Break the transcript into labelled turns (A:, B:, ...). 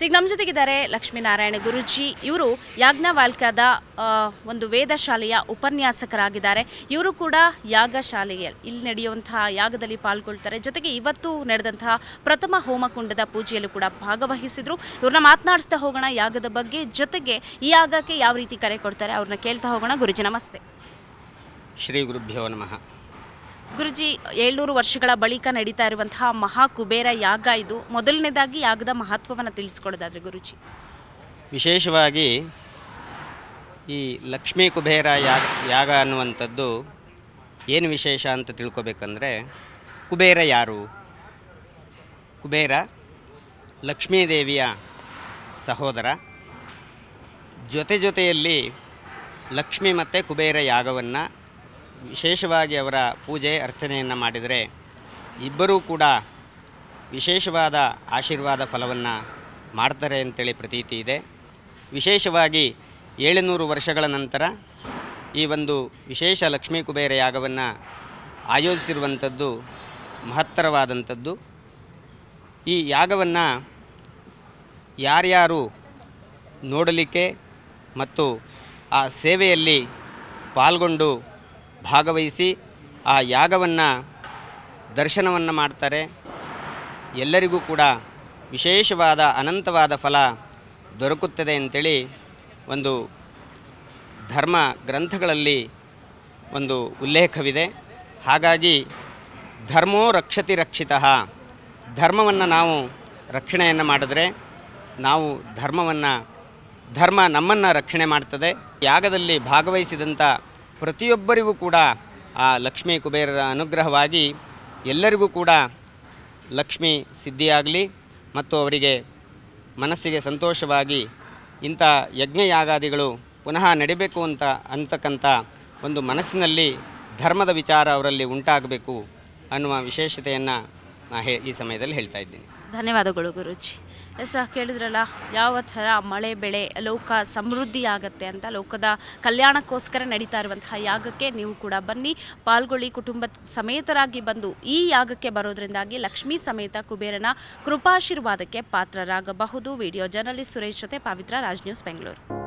A: ಸಿಗ್ ನಮ್ಮ ಜೊತೆಗಿದ್ದಾರೆ ಲಕ್ಷ್ಮೀನಾರಾಯಣ ಗುರುಜಿ ಇವರು ಯಾಜ್ಞವಾಲ್ಕದ ಒಂದು ವೇದ ಶಾಲೆಯ ಉಪನ್ಯಾಸಕರಾಗಿದ್ದಾರೆ ಇವರು ಕೂಡ ಯಾಗ ಶಾಲೆಯ ಇಲ್ಲಿ ನಡೆಯುವಂತಹ ಯಾಗದಲ್ಲಿ ಪಾಲ್ಗೊಳ್ತಾರೆ ಜೊತೆಗೆ ಇವತ್ತು ನಡೆದಂತಹ ಪ್ರಥಮ ಹೋಮಕುಂಡದ ಪೂಜೆಯಲ್ಲೂ ಕೂಡ ಭಾಗವಹಿಸಿದ್ರು ಇವ್ರನ್ನ ಮಾತನಾಡಿಸ್ತಾ ಹೋಗೋಣ ಯಾಗದ ಬಗ್ಗೆ ಜೊತೆಗೆ ಈ ಯಾಗಕ್ಕೆ ಯಾವ ರೀತಿ ಕರೆ ಕೊಡ್ತಾರೆ ಅವ್ರನ್ನ ಕೇಳ್ತಾ ಹೋಗೋಣ ಗುರುಜಿ ನಮಸ್ತೆ
B: ಶ್ರೀ ಗುರುಭ್ಯೋ ನಮಃ
A: ಗುರುಜಿ ಏಳ್ನೂರು ವರ್ಷಗಳ ಬಳಿಕ ನಡೀತಾ ಇರುವಂತಹ ಮಹಾ ಕುಬೇರ ಯಾಗ ಇದು ಮೊದಲನೇದಾಗಿ ಯಾಗದ ಮಹತ್ವವನ್ನು ತಿಳಿಸ್ಕೊಳ್ಳೋದಾದ್ರೆ ಗುರುಜಿ
B: ವಿಶೇಷವಾಗಿ ಈ ಲಕ್ಷ್ಮೀ ಕುಬೇರ ಯಾಗ ಯಾಗ ಅನ್ನುವಂಥದ್ದು ಏನು ವಿಶೇಷ ಅಂತ ತಿಳ್ಕೊಬೇಕಂದ್ರೆ ಕುಬೇರ ಯಾರು ಕುಬೇರ ಲಕ್ಷ್ಮೀದೇವಿಯ ಸಹೋದರ ಜೊತೆ ಜೊತೆಯಲ್ಲಿ ಲಕ್ಷ್ಮಿ ಮತ್ತು ಕುಬೇರ ಯಾಗವನ್ನು ವಿಶೇಷವಾಗಿ ಅವರ ಪೂಜೆ ಅರ್ಚನೆಯನ್ನು ಮಾಡಿದರೆ ಇಬ್ಬರೂ ಕೂಡ ವಿಶೇಷವಾದ ಆಶೀರ್ವಾದ ಫಲವನ್ನು ಮಾಡ್ತಾರೆ ಅಂತೇಳಿ ಪ್ರತೀತಿ ಇದೆ ವಿಶೇಷವಾಗಿ ಏಳುನೂರು ವರ್ಷಗಳ ನಂತರ ಈ ಒಂದು ವಿಶೇಷ ಲಕ್ಷ್ಮೀ ಕುಬೇರ ಯಾಗವನ್ನು ಆಯೋಜಿಸಿರುವಂಥದ್ದು ಮಹತ್ತರವಾದಂಥದ್ದು ಈ ಯಾಗವನ್ನು ಯಾರ್ಯಾರು ನೋಡಲಿಕ್ಕೆ ಮತ್ತು ಆ ಸೇವೆಯಲ್ಲಿ ಪಾಲ್ಗೊಂಡು ಭಾಗವಹಿಸಿ ಆ ಯಾಗವನ್ನು ದರ್ಶನವನ್ನು ಮಾಡ್ತಾರೆ ಎಲ್ಲರಿಗೂ ಕೂಡ ವಿಶೇಷವಾದ ಅನಂತವಾದ ಫಲ ದೊರಕುತ್ತದೆ ಅಂತೇಳಿ ಒಂದು ಧರ್ಮ ಗ್ರಂಥಗಳಲ್ಲಿ ಒಂದು ಉಲ್ಲೇಖವಿದೆ ಹಾಗಾಗಿ ಧರ್ಮೋ ರಕ್ಷತಿ ರಕ್ಷಿತ ಧರ್ಮವನ್ನು ನಾವು ರಕ್ಷಣೆಯನ್ನು ಮಾಡಿದ್ರೆ ನಾವು ಧರ್ಮವನ್ನು ಧರ್ಮ ನಮ್ಮನ್ನು ರಕ್ಷಣೆ ಮಾಡ್ತದೆ ಯಾಗದಲ್ಲಿ ಭಾಗವಹಿಸಿದಂಥ ಪ್ರತಿಯೊಬ್ಬರಿಗೂ ಕೂಡ ಆ ಲಕ್ಷ್ಮೀ ಕುಬೇರರ ಅನುಗ್ರಹವಾಗಿ ಎಲ್ಲರಿಗೂ ಕೂಡ ಲಕ್ಷ್ಮಿ ಸಿದ್ಧಿಯಾಗಲಿ ಮತ್ತು ಅವರಿಗೆ ಮನಸ್ಸಿಗೆ ಸಂತೋಷವಾಗಿ ಇಂಥ ಯಜ್ಞಯಾಗಾದಿಗಳು ಪುನಃ ನಡಿಬೇಕು ಅಂತ ಅಂತಕ್ಕಂಥ ಒಂದು ಮನಸ್ಸಿನಲ್ಲಿ ಧರ್ಮದ ವಿಚಾರ ಅವರಲ್ಲಿ ಉಂಟಾಗಬೇಕು ಅನ್ನುವ ವಿಶೇಷತೆಯನ್ನು ನಾ ಈ ಸಮಯದಲ್ಲಿ ಹೇಳ್ತಾ ಇದ್ದೀನಿ
A: ಧನ್ಯವಾದಗಳು ಗುರುಜಿ ಎಸ್ ಕೇಳಿದ್ರಲ್ಲ ಯಾವ ಥರ ಮಳೆ ಬೆಳೆ ಲೋಕ ಸಮೃದ್ಧಿ ಆಗತ್ತೆ ಅಂತ ಲೋಕದ ಕಲ್ಯಾಣಕ್ಕೋಸ್ಕರ ನಡೀತಾ ಇರುವಂತಹ ಯಾಗಕ್ಕೆ ನೀವು ಕೂಡ ಬನ್ನಿ ಪಾಲ್ಗೊಳ್ಳಿ ಕುಟುಂಬ ಸಮೇತರಾಗಿ ಬಂದು ಈ ಯಾಗಕ್ಕೆ ಬರೋದ್ರಿಂದಾಗಿ ಲಕ್ಷ್ಮೀ ಸಮೇತ ಕುಬೇರನ ಕೃಪಾಶೀರ್ವಾದಕ್ಕೆ ಪಾತ್ರರಾಗಬಹುದು ವಿಡಿಯೋ ಜರ್ನಲಿಸ್ಟ್ ಸುರೇಶ್ ಜೊತೆ ಪಾವಿತ್ರ ರಾಜ್ ನ್ಯೂಸ್ ಬೆಂಗಳೂರು